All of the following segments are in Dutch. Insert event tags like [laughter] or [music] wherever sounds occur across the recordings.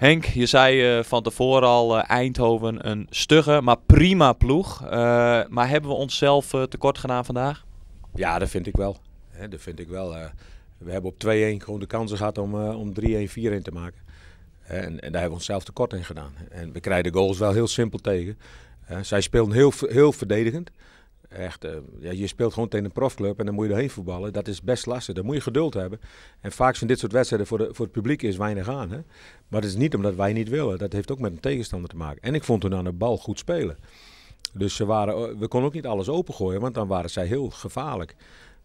Henk, je zei eh, van tevoren al eh, Eindhoven een stugge, maar prima ploeg. Eh, maar hebben we onszelf tekort gedaan vandaag? Ja, dat vind ik wel. dat vind ik wel. we hebben op 2-1 gewoon de kansen gehad om, om 3-1, 4-1 te maken. En, en, daar hebben we onszelf tekort in gedaan. En we krijgen de goals wel heel simpel tegen. zij speelden heel, heel verdedigend echt, eh, ja, je speelt gewoon tegen een profclub en dan moet je erheen voetballen. Dat is best lastig. Dan moet je geduld hebben. En vaak zijn dit soort wedstrijden voor, de, voor het publiek is weinig aan. Hè? Maar het is niet omdat wij niet willen. Dat heeft ook met een tegenstander te maken. En ik vond toen aan de bal goed spelen. Dus ze waren, oh, we konden ook niet alles opengooien, want dan waren zij heel gevaarlijk.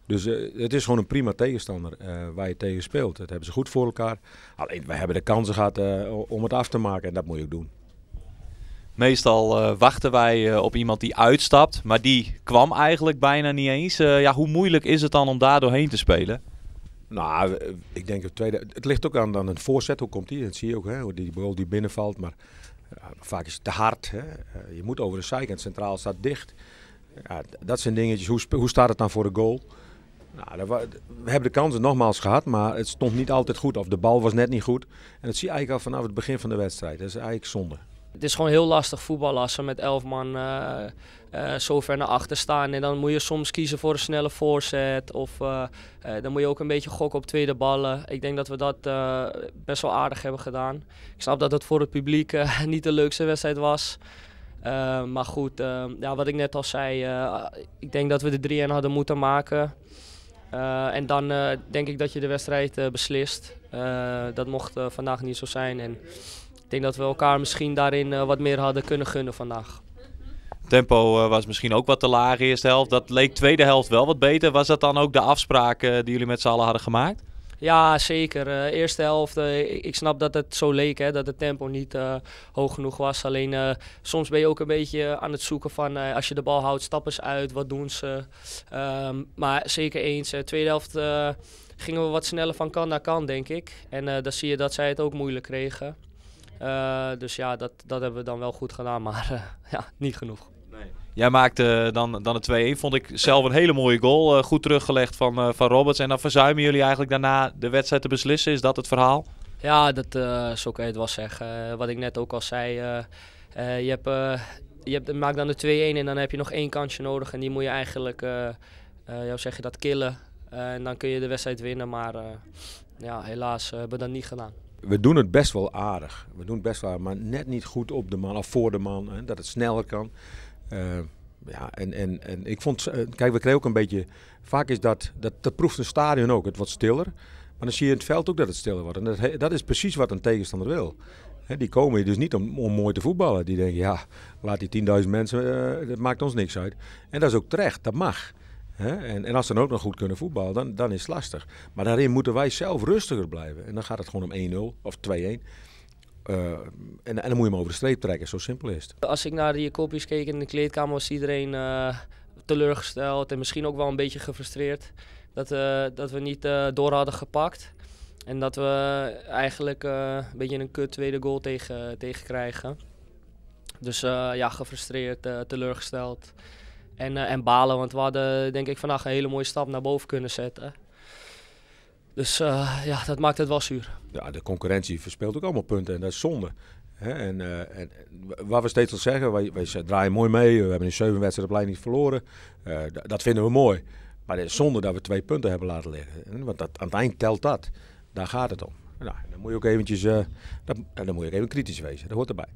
Dus eh, het is gewoon een prima tegenstander eh, waar je tegen speelt. Dat hebben ze goed voor elkaar. Alleen, wij hebben de kansen gehad om het af te maken en dat moet je ook doen. Meestal eh, wachten wij eh, op iemand die uitstapt, maar die kwam eigenlijk bijna niet eens. Eh, ja, hoe moeilijk is het dan om daar doorheen te spelen? Nou, ik denk het tweede. Het ligt ook aan, aan een voorzet. Hoe komt die? Dat zie je ook, hè? Hoe die bal die binnenvalt. Maar vaak is het te hard. Hè? je moet over de zijkant. Centraal staat dicht. Ja, dat zijn dingetjes. Hoe, hoe staat het dan voor de goal? Nou, we hebben de kansen nogmaals gehad, maar het stond niet altijd goed. Of de bal was net niet goed. En dat zie je eigenlijk al vanaf het begin van de wedstrijd. Dat is eigenlijk zonde. Het is gewoon heel lastig voetballen als met elf man eh, eh, zo ver naar achter staan. En dan moet je soms kiezen voor een snelle voorzet. Of eh, dan moet je ook een beetje gokken op tweede ballen. Ik denk dat we dat best wel aardig hebben gedaan. Ik snap dat het voor het publiek [laughs] niet de leukste wedstrijd was. maar goed, ja, wat ik net al zei, ik denk dat we de 3 1 hadden moeten maken. en dan denk ik dat je de wedstrijd beslist. dat mocht vandaag niet zo zijn. En, ik denk dat we elkaar misschien daarin eh, wat meer hadden kunnen gunnen vandaag. Tempo eh, was misschien ook wat te laag eerste helft. Dat leek tweede helft wel wat beter. Was dat dan ook de afspraak eh, die jullie met z'n allen hadden gemaakt? Ja, zeker. Uh, eerste helft, ik snap dat het zo leek, hè, dat het tempo niet hoog genoeg was. Alleen soms ben je ook een beetje aan het zoeken van als je de bal houdt, stappen ze uit, wat doen ze. Ehm, maar zeker eens. tweede helft gingen we wat sneller van kan naar kan, denk ik. En dan zie je dat zij het ook moeilijk kregen. Eh, dus ja, dat, dat hebben we dan wel goed gedaan, maar eh, [laughs] ja, niet genoeg. Nee. Jij maakte eh, dan, dan de 2-1, vond ik zelf een hele mooie goal. goed teruggelegd van, van Roberts. En dan verzuimen jullie eigenlijk daarna de wedstrijd te beslissen. Is dat het verhaal? Ja, dat zo oké je het wel zeggen. wat ik net ook al zei, je, hebt, je hebt, maakt dan de 2-1 en dan heb je nog één kansje nodig. En die moet je eigenlijk, jou zeg je dat, killen. en dan kun je de wedstrijd winnen. Maar ja, helaas hebben we dat niet gedaan. We doen het best wel aardig. We doen het best wel aardig, maar net niet goed op de man of voor de man. Hè, dat het sneller kan. Eh, ja, en, en, en ik vond, eh, kijk, we kregen ook een beetje, vaak is dat, dat, dat proeft een stadion ook, het wordt stiller. Maar dan zie je in het veld ook dat het stiller wordt. En dat, is precies wat een tegenstander wil. die komen hier dus niet om, om, mooi te voetballen. Die denken, ja, laat die 10.000 mensen, eh, dat maakt ons niks uit. En dat is ook terecht, dat mag. En, en als ze dan ook nog goed kunnen voetballen, dan, dan is het lastig. Maar daarin moeten wij zelf rustiger blijven. En dan gaat het gewoon om 1-0 of 2-1. Eh, en, en, dan moet je hem over de streep trekken, zo simpel is het. Als ik naar die kopjes keek in de kleedkamer, was iedereen eh, teleurgesteld en misschien ook wel een beetje gefrustreerd. Dat, eh, dat we niet door hadden gepakt. En dat we eigenlijk een beetje een kut tweede goal tegen, tegen krijgen. Dus ja, gefrustreerd, teleurgesteld. En, eh, en balen, want we hadden denk ik vandaag een hele mooie stap naar boven kunnen zetten. Dus eh, ja, dat maakt het wel zuur. Ja, de concurrentie verspeelt ook allemaal punten en dat is zonde. Hè? En, uh, en, wat we steeds al zeggen, wij, wij, draaien mooi mee. We hebben in zeven wedstrijden op lijn niet verloren. dat vinden we mooi. Maar het is zonde dat we twee punten hebben laten liggen. Want dat, aan het eind telt dat. Daar gaat het om. Nou, dan moet je ook eventjes, dan moet je ook even kritisch wezen. Dat hoort erbij.